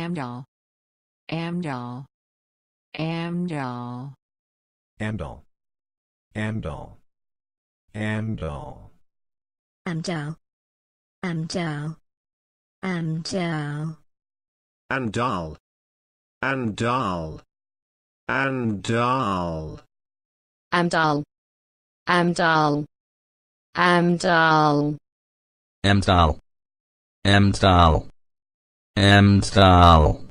Amdal. Amdal. Amdal. Amdal. Amdal. Amdal. Amdal. Amdal. Amdal. Amdal. Amdal. Amdal. Amdal. Amdal. Amdal. Amdal. Amdal style.